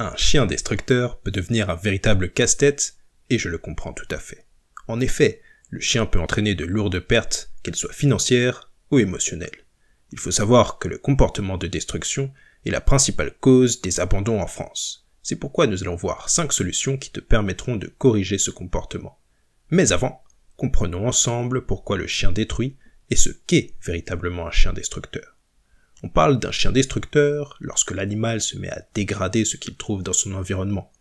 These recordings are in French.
Un chien destructeur peut devenir un véritable casse-tête, et je le comprends tout à fait. En effet, le chien peut entraîner de lourdes pertes, qu'elles soient financières ou émotionnelles. Il faut savoir que le comportement de destruction est la principale cause des abandons en France. C'est pourquoi nous allons voir cinq solutions qui te permettront de corriger ce comportement. Mais avant, comprenons ensemble pourquoi le chien détruit et ce qu'est véritablement un chien destructeur. On parle d'un chien destructeur lorsque l'animal se met à dégrader ce qu'il trouve dans son environnement.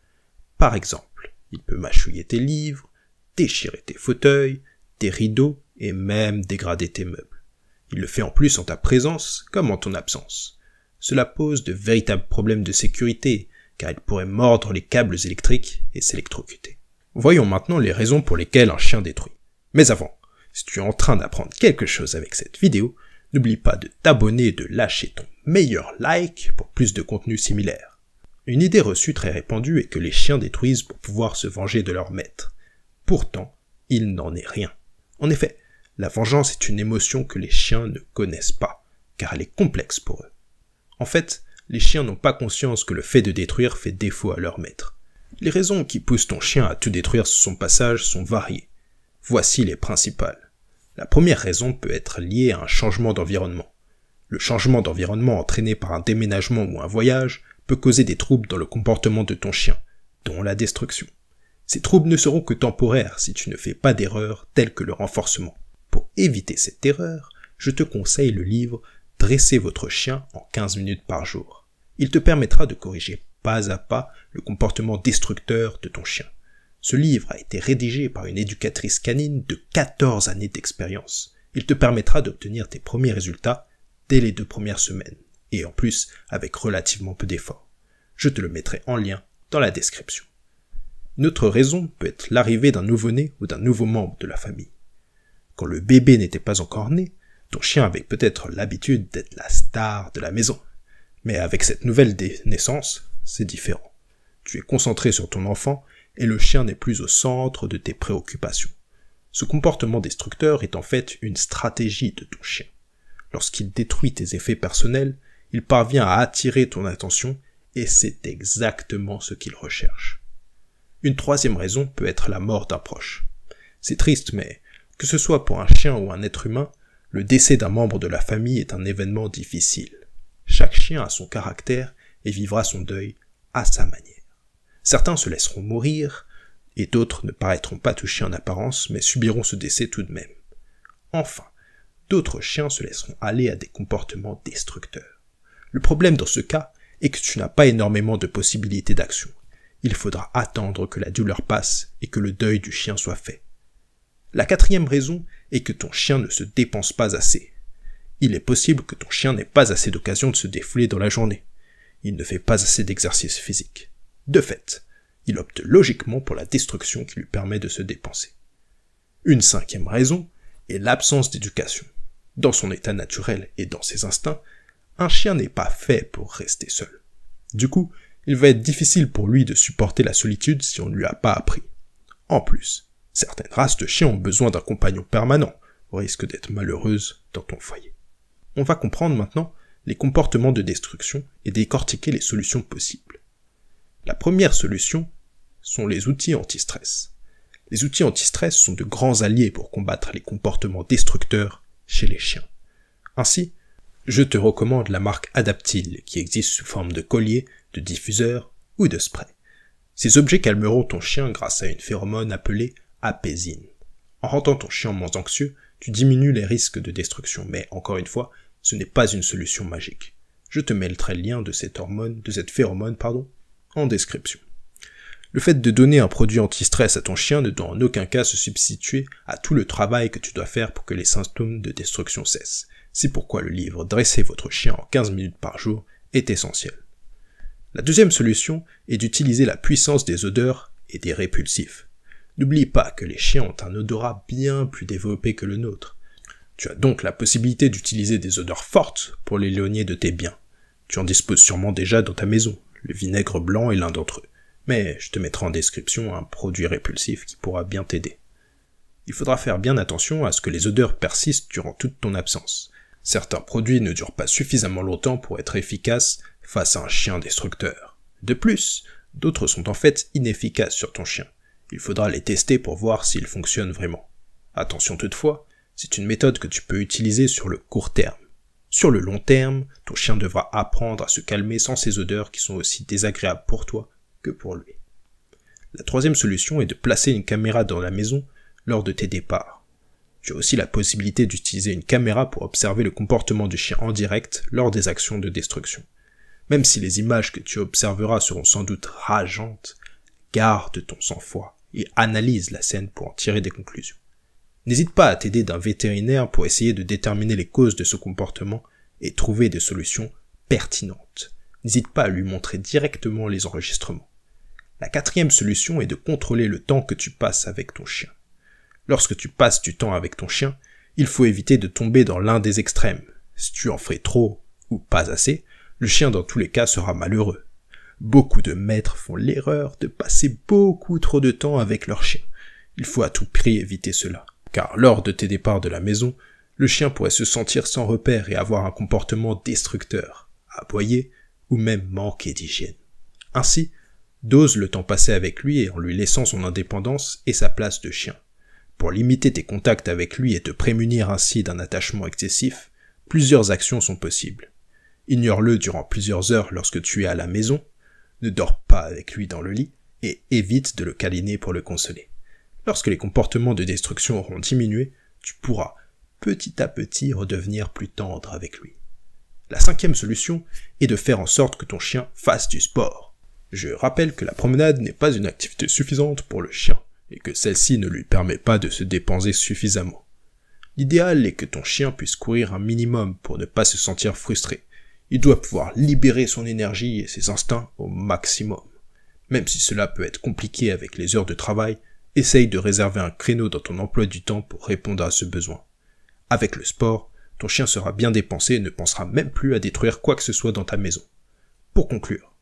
Par exemple, il peut mâchouiller tes livres, déchirer tes fauteuils, tes rideaux et même dégrader tes meubles. Il le fait en plus en ta présence comme en ton absence. Cela pose de véritables problèmes de sécurité, car il pourrait mordre les câbles électriques et s'électrocuter. Voyons maintenant les raisons pour lesquelles un chien détruit. Mais avant, si tu es en train d'apprendre quelque chose avec cette vidéo, N'oublie pas de t'abonner et de lâcher ton meilleur like pour plus de contenu similaire. Une idée reçue très répandue est que les chiens détruisent pour pouvoir se venger de leur maître. Pourtant, il n'en est rien. En effet, la vengeance est une émotion que les chiens ne connaissent pas, car elle est complexe pour eux. En fait, les chiens n'ont pas conscience que le fait de détruire fait défaut à leur maître. Les raisons qui poussent ton chien à tout détruire sous son passage sont variées. Voici les principales. La première raison peut être liée à un changement d'environnement. Le changement d'environnement entraîné par un déménagement ou un voyage peut causer des troubles dans le comportement de ton chien, dont la destruction. Ces troubles ne seront que temporaires si tu ne fais pas d'erreurs telles que le renforcement. Pour éviter cette erreur, je te conseille le livre Dresser votre chien en 15 minutes par jour. Il te permettra de corriger pas à pas le comportement destructeur de ton chien. Ce livre a été rédigé par une éducatrice canine de 14 années d'expérience. Il te permettra d'obtenir tes premiers résultats dès les deux premières semaines, et en plus avec relativement peu d'efforts. Je te le mettrai en lien dans la description. Une autre raison peut être l'arrivée d'un nouveau-né ou d'un nouveau membre de la famille. Quand le bébé n'était pas encore né, ton chien avait peut-être l'habitude d'être la star de la maison. Mais avec cette nouvelle naissance, c'est différent. Tu es concentré sur ton enfant et le chien n'est plus au centre de tes préoccupations. Ce comportement destructeur est en fait une stratégie de ton chien. Lorsqu'il détruit tes effets personnels, il parvient à attirer ton attention et c'est exactement ce qu'il recherche. Une troisième raison peut être la mort d'un proche. C'est triste, mais que ce soit pour un chien ou un être humain, le décès d'un membre de la famille est un événement difficile. Chaque chien a son caractère et vivra son deuil à sa manière. Certains se laisseront mourir, et d'autres ne paraîtront pas touchés en apparence, mais subiront ce décès tout de même. Enfin, d'autres chiens se laisseront aller à des comportements destructeurs. Le problème dans ce cas est que tu n'as pas énormément de possibilités d'action. Il faudra attendre que la douleur passe et que le deuil du chien soit fait. La quatrième raison est que ton chien ne se dépense pas assez. Il est possible que ton chien n'ait pas assez d'occasion de se défouler dans la journée. Il ne fait pas assez d'exercice physique. De fait, il opte logiquement pour la destruction qui lui permet de se dépenser. Une cinquième raison est l'absence d'éducation. Dans son état naturel et dans ses instincts, un chien n'est pas fait pour rester seul. Du coup, il va être difficile pour lui de supporter la solitude si on ne lui a pas appris. En plus, certaines races de chiens ont besoin d'un compagnon permanent, au risque d'être malheureuse dans ton foyer. On va comprendre maintenant les comportements de destruction et décortiquer les solutions possibles. La première solution sont les outils anti-stress. Les outils anti-stress sont de grands alliés pour combattre les comportements destructeurs chez les chiens. Ainsi, je te recommande la marque Adaptil qui existe sous forme de collier, de diffuseur ou de spray. Ces objets calmeront ton chien grâce à une phéromone appelée apésine En rendant ton chien moins anxieux, tu diminues les risques de destruction, mais encore une fois, ce n'est pas une solution magique. Je te mettrai le lien de cette hormone, de cette phéromone, pardon, en description. Le fait de donner un produit anti-stress à ton chien ne doit en aucun cas se substituer à tout le travail que tu dois faire pour que les symptômes de destruction cessent. C'est pourquoi le livre Dresser votre chien en 15 minutes par jour est essentiel. La deuxième solution est d'utiliser la puissance des odeurs et des répulsifs. N'oublie pas que les chiens ont un odorat bien plus développé que le nôtre. Tu as donc la possibilité d'utiliser des odeurs fortes pour les de tes biens. Tu en disposes sûrement déjà dans ta maison le vinaigre blanc est l'un d'entre eux, mais je te mettrai en description un produit répulsif qui pourra bien t'aider. Il faudra faire bien attention à ce que les odeurs persistent durant toute ton absence. Certains produits ne durent pas suffisamment longtemps pour être efficaces face à un chien destructeur. De plus, d'autres sont en fait inefficaces sur ton chien. Il faudra les tester pour voir s'ils fonctionnent vraiment. Attention toutefois, c'est une méthode que tu peux utiliser sur le court terme. Sur le long terme, ton chien devra apprendre à se calmer sans ces odeurs qui sont aussi désagréables pour toi que pour lui. La troisième solution est de placer une caméra dans la maison lors de tes départs. Tu as aussi la possibilité d'utiliser une caméra pour observer le comportement du chien en direct lors des actions de destruction. Même si les images que tu observeras seront sans doute rageantes, garde ton sang-froid et analyse la scène pour en tirer des conclusions. N'hésite pas à t'aider d'un vétérinaire pour essayer de déterminer les causes de ce comportement et trouver des solutions pertinentes. N'hésite pas à lui montrer directement les enregistrements. La quatrième solution est de contrôler le temps que tu passes avec ton chien. Lorsque tu passes du temps avec ton chien, il faut éviter de tomber dans l'un des extrêmes. Si tu en fais trop ou pas assez, le chien dans tous les cas sera malheureux. Beaucoup de maîtres font l'erreur de passer beaucoup trop de temps avec leur chien. Il faut à tout prix éviter cela car lors de tes départs de la maison, le chien pourrait se sentir sans repère et avoir un comportement destructeur, aboyer ou même manquer d'hygiène. Ainsi, dose le temps passé avec lui et en lui laissant son indépendance et sa place de chien. Pour limiter tes contacts avec lui et te prémunir ainsi d'un attachement excessif, plusieurs actions sont possibles. Ignore-le durant plusieurs heures lorsque tu es à la maison, ne dors pas avec lui dans le lit et évite de le câliner pour le consoler. Lorsque les comportements de destruction auront diminué, tu pourras petit à petit redevenir plus tendre avec lui. La cinquième solution est de faire en sorte que ton chien fasse du sport. Je rappelle que la promenade n'est pas une activité suffisante pour le chien et que celle-ci ne lui permet pas de se dépenser suffisamment. L'idéal est que ton chien puisse courir un minimum pour ne pas se sentir frustré. Il doit pouvoir libérer son énergie et ses instincts au maximum. Même si cela peut être compliqué avec les heures de travail, essaye de réserver un créneau dans ton emploi du temps pour répondre à ce besoin. Avec le sport, ton chien sera bien dépensé et ne pensera même plus à détruire quoi que ce soit dans ta maison. Pour conclure,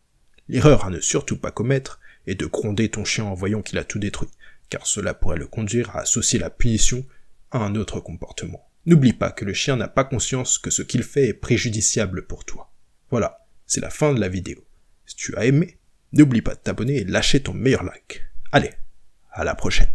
l'erreur à ne surtout pas commettre est de gronder ton chien en voyant qu'il a tout détruit, car cela pourrait le conduire à associer la punition à un autre comportement. N'oublie pas que le chien n'a pas conscience que ce qu'il fait est préjudiciable pour toi. Voilà, c'est la fin de la vidéo. Si tu as aimé, n'oublie pas de t'abonner et lâcher ton meilleur like. Allez, à la prochaine.